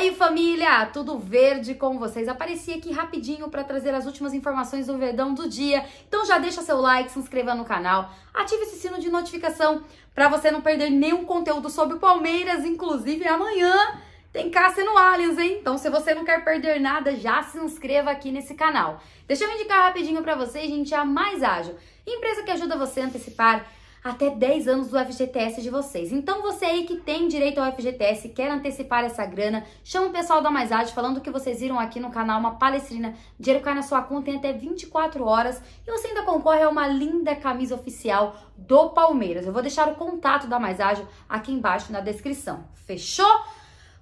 aí, família! Tudo verde com vocês. Apareci aqui rapidinho para trazer as últimas informações do Verdão do dia. Então já deixa seu like, se inscreva no canal, ative esse sino de notificação para você não perder nenhum conteúdo sobre o Palmeiras, inclusive amanhã tem caça no Allianz, hein? Então, se você não quer perder nada, já se inscreva aqui nesse canal. Deixa eu indicar rapidinho para vocês, gente, a Mais Ágil, empresa que ajuda você a antecipar até 10 anos do FGTS de vocês. Então você aí que tem direito ao FGTS, quer antecipar essa grana, chama o pessoal da Mais falando que vocês viram aqui no canal uma palestrina, dinheiro cai na sua conta em até 24 horas e você ainda concorre a uma linda camisa oficial do Palmeiras. Eu vou deixar o contato da Mais aqui embaixo na descrição. Fechou?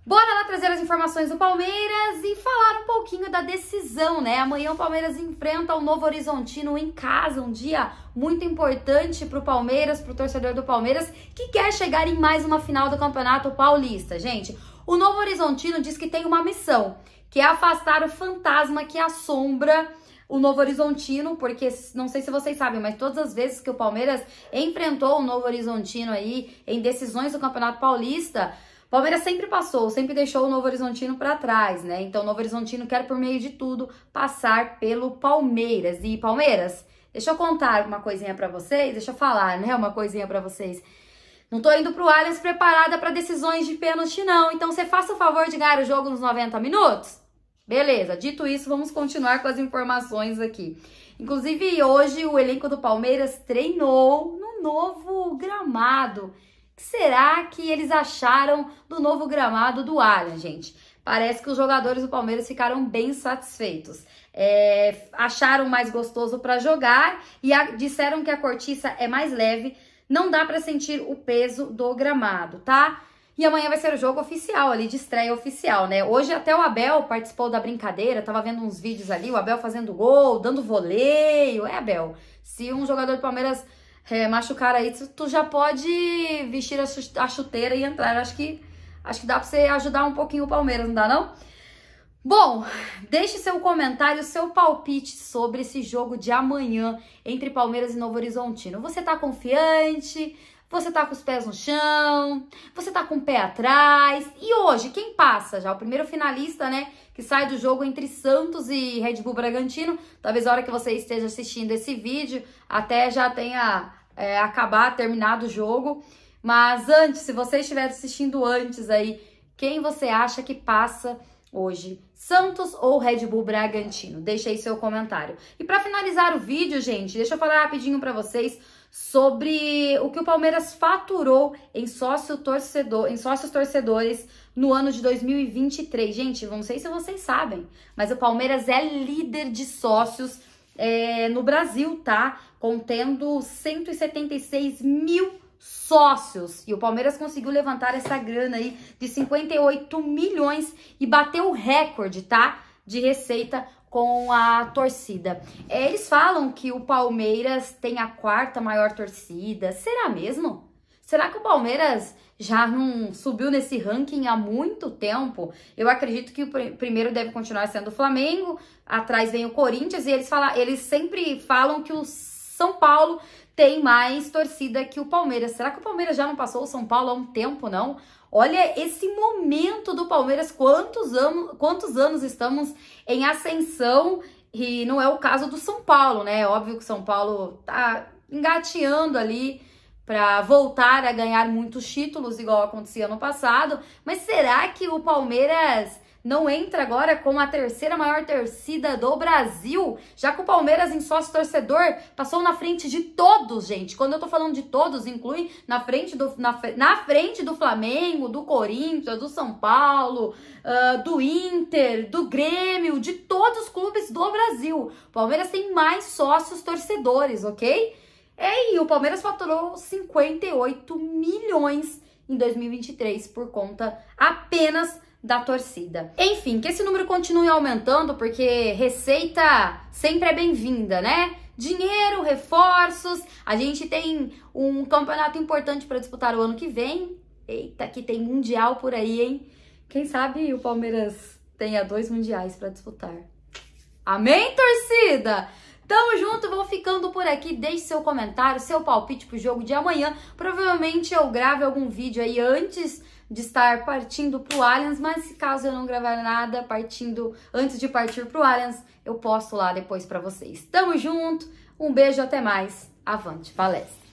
Bora lá trazer as informações do Palmeiras e falar um pouquinho da decisão, né? Amanhã o Palmeiras enfrenta o Novo Horizontino em casa, um dia muito importante para o Palmeiras, para o torcedor do Palmeiras, que quer chegar em mais uma final do Campeonato Paulista, gente. O Novo Horizontino diz que tem uma missão, que é afastar o fantasma que assombra o Novo Horizontino, porque não sei se vocês sabem, mas todas as vezes que o Palmeiras enfrentou o Novo Horizontino aí em decisões do Campeonato Paulista, Palmeiras sempre passou, sempre deixou o Novo Horizontino para trás, né? Então o Novo Horizontino quer, por meio de tudo, passar pelo Palmeiras. E Palmeiras, deixa eu contar uma coisinha para vocês, deixa eu falar, né? Uma coisinha para vocês. Não tô indo pro Allianz preparada para decisões de pênalti, não. Então você faça o favor de ganhar o jogo nos 90 minutos? Beleza, dito isso, vamos continuar com as informações aqui. Inclusive, hoje o elenco do Palmeiras treinou no novo gramado será que eles acharam do novo gramado do Allianz, gente? Parece que os jogadores do Palmeiras ficaram bem satisfeitos. É, acharam mais gostoso para jogar e a, disseram que a cortiça é mais leve, não dá para sentir o peso do gramado, tá? E amanhã vai ser o jogo oficial ali, de estreia oficial, né? Hoje até o Abel participou da brincadeira, tava vendo uns vídeos ali, o Abel fazendo gol, dando voleio. É, Abel, se um jogador do Palmeiras é, machucar aí, tu já pode vestir a chuteira e entrar. Acho que, acho que dá pra você ajudar um pouquinho o Palmeiras, não dá não? Bom, deixe seu comentário, seu palpite sobre esse jogo de amanhã entre Palmeiras e Novo Horizontino. Você tá confiante? Você tá com os pés no chão? Você tá com o pé atrás? E hoje, quem passa já? O primeiro finalista, né? Que sai do jogo entre Santos e Red Bull Bragantino. Talvez a hora que você esteja assistindo esse vídeo até já tenha é, acabar, terminar do jogo. Mas antes, se você estiver assistindo antes aí, quem você acha que passa hoje? Santos ou Red Bull Bragantino? Deixa aí seu comentário. E para finalizar o vídeo, gente, deixa eu falar rapidinho para vocês sobre o que o Palmeiras faturou em sócio torcedor, em sócios torcedores no ano de 2023. Gente, não sei se vocês sabem, mas o Palmeiras é líder de sócios é, no Brasil, tá? Contendo 176 mil sócios. E o Palmeiras conseguiu levantar essa grana aí de 58 milhões e bateu o recorde, tá? De receita com a torcida. É, eles falam que o Palmeiras tem a quarta maior torcida. Será mesmo? Será que o Palmeiras já não subiu nesse ranking há muito tempo? Eu acredito que o pr primeiro deve continuar sendo o Flamengo, atrás vem o Corinthians e eles falam, eles sempre falam que o São Paulo tem mais torcida que o Palmeiras. Será que o Palmeiras já não passou o São Paulo há um tempo, não? Olha esse momento do Palmeiras, quantos anos, quantos anos estamos em ascensão e não é o caso do São Paulo, né? É óbvio que o São Paulo tá engateando ali para voltar a ganhar muitos títulos, igual acontecia no passado. Mas será que o Palmeiras não entra agora como a terceira maior torcida do Brasil, já que o Palmeiras em sócio torcedor passou na frente de todos, gente. Quando eu tô falando de todos, inclui na frente do, na, na frente do Flamengo, do Corinthians, do São Paulo, uh, do Inter, do Grêmio, de todos os clubes do Brasil. O Palmeiras tem mais sócios torcedores, ok? É, e o Palmeiras faturou 58 milhões em 2023 por conta apenas da torcida. Enfim, que esse número continue aumentando, porque receita sempre é bem-vinda, né? Dinheiro, reforços, a gente tem um campeonato importante para disputar o ano que vem. Eita, que tem mundial por aí, hein? Quem sabe o Palmeiras tenha dois mundiais para disputar. Amém, torcida? Tamo junto, vou ficando por aqui. Deixe seu comentário, seu palpite pro jogo de amanhã. Provavelmente eu grave algum vídeo aí antes de estar partindo pro Allianz, mas caso eu não gravar nada partindo antes de partir pro Allianz, eu posto lá depois para vocês. Tamo junto, um beijo, até mais. Avante, palestra!